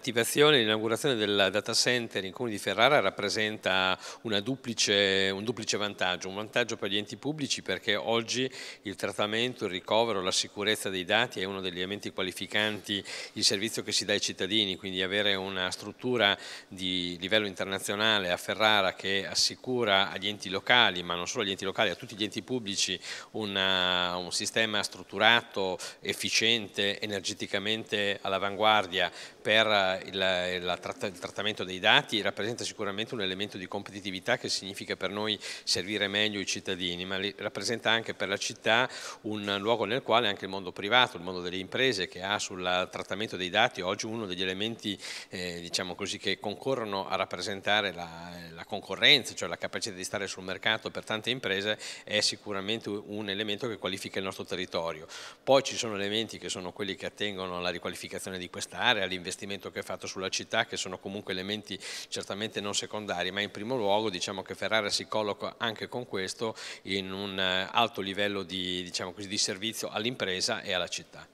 l'attivazione e l'inaugurazione del data center in comune di Ferrara rappresenta duplice, un duplice vantaggio, un vantaggio per gli enti pubblici perché oggi il trattamento, il ricovero, la sicurezza dei dati è uno degli elementi qualificanti il servizio che si dà ai cittadini, quindi avere una struttura di livello internazionale a Ferrara che assicura agli enti locali, ma non solo agli enti locali, a tutti gli enti pubblici una, un sistema strutturato, efficiente, energeticamente all'avanguardia per il, il, il, trattamento dei dati rappresenta sicuramente un elemento di competitività che significa per noi servire meglio i cittadini, ma rappresenta anche per la città un luogo nel quale anche il mondo privato, il mondo delle imprese che ha sul trattamento dei dati oggi uno degli elementi eh, diciamo così, che concorrono a rappresentare la, la concorrenza, cioè la capacità di stare sul mercato per tante imprese è sicuramente un elemento che qualifica il nostro territorio. Poi ci sono elementi che sono quelli che attengono alla riqualificazione di quest'area, all'investimento che che hai fatto sulla città, che sono comunque elementi certamente non secondari, ma in primo luogo diciamo che Ferrara si colloca anche con questo in un eh, alto livello di, diciamo così, di servizio all'impresa e alla città.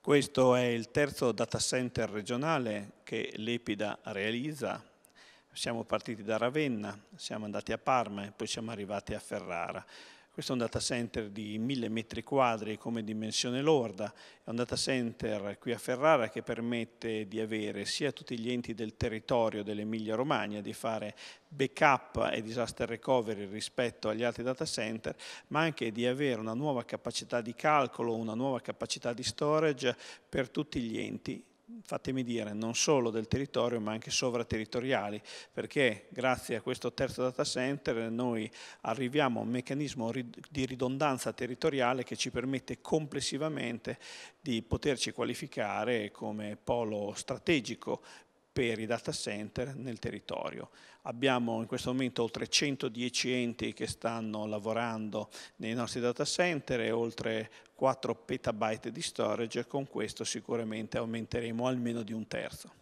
Questo è il terzo data center regionale che l'Epida realizza. Siamo partiti da Ravenna, siamo andati a Parma e poi siamo arrivati a Ferrara. Questo è un data center di 1000 metri quadri come dimensione lorda, è un data center qui a Ferrara che permette di avere sia tutti gli enti del territorio dell'Emilia Romagna di fare backup e disaster recovery rispetto agli altri data center, ma anche di avere una nuova capacità di calcolo, una nuova capacità di storage per tutti gli enti fatemi dire, non solo del territorio ma anche sovraterritoriali, perché grazie a questo terzo data center noi arriviamo a un meccanismo di ridondanza territoriale che ci permette complessivamente di poterci qualificare come polo strategico per i data center nel territorio. Abbiamo in questo momento oltre 110 enti che stanno lavorando nei nostri data center e oltre 4 petabyte di storage, con questo sicuramente aumenteremo almeno di un terzo.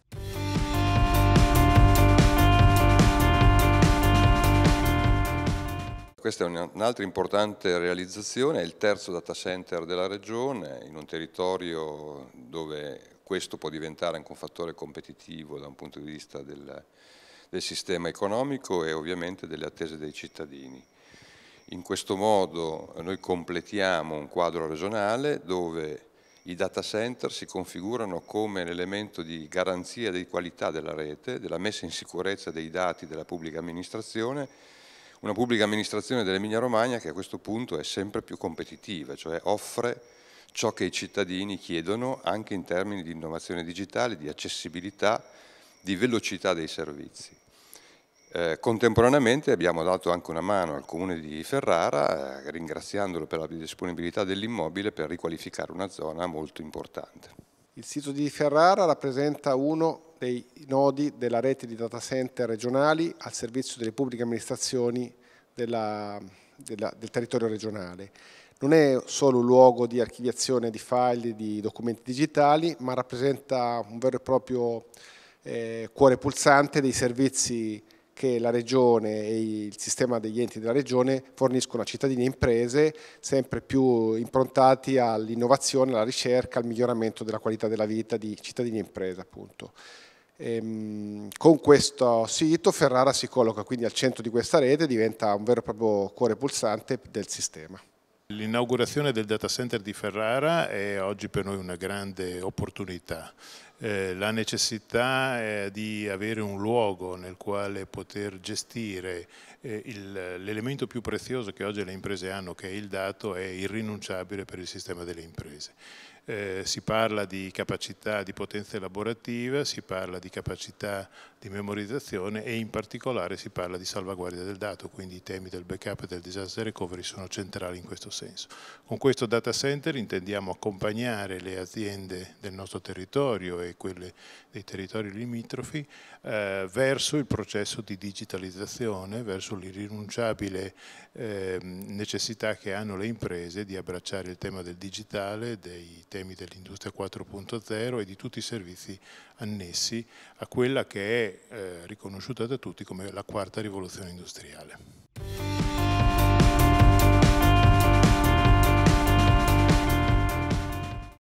Questa è un'altra importante realizzazione, è il terzo data center della regione, in un territorio dove questo può diventare anche un fattore competitivo da un punto di vista del, del sistema economico e ovviamente delle attese dei cittadini. In questo modo noi completiamo un quadro regionale dove i data center si configurano come l'elemento di garanzia di qualità della rete, della messa in sicurezza dei dati della pubblica amministrazione, una pubblica amministrazione dell'Emilia Romagna che a questo punto è sempre più competitiva, cioè offre ciò che i cittadini chiedono anche in termini di innovazione digitale, di accessibilità, di velocità dei servizi. Eh, contemporaneamente abbiamo dato anche una mano al comune di Ferrara, eh, ringraziandolo per la disponibilità dell'immobile per riqualificare una zona molto importante. Il sito di Ferrara rappresenta uno dei nodi della rete di data center regionali al servizio delle pubbliche amministrazioni della, della, del territorio regionale non è solo un luogo di archiviazione di file, di documenti digitali, ma rappresenta un vero e proprio eh, cuore pulsante dei servizi che la Regione e il sistema degli enti della Regione forniscono a cittadini e imprese sempre più improntati all'innovazione, alla ricerca, al miglioramento della qualità della vita di cittadini e imprese appunto. Ehm, con questo sito Ferrara si colloca quindi al centro di questa rete e diventa un vero e proprio cuore pulsante del sistema. L'inaugurazione del data center di Ferrara è oggi per noi una grande opportunità eh, la necessità eh, di avere un luogo nel quale poter gestire eh, l'elemento più prezioso che oggi le imprese hanno, che è il dato, è irrinunciabile per il sistema delle imprese. Eh, si parla di capacità di potenza elaborativa, si parla di capacità di memorizzazione e in particolare si parla di salvaguardia del dato, quindi i temi del backup e del disaster recovery sono centrali in questo senso. Con questo data center intendiamo accompagnare le aziende del nostro territorio e e quelle dei territori limitrofi, eh, verso il processo di digitalizzazione, verso l'irrinunciabile eh, necessità che hanno le imprese di abbracciare il tema del digitale, dei temi dell'industria 4.0 e di tutti i servizi annessi a quella che è eh, riconosciuta da tutti come la quarta rivoluzione industriale.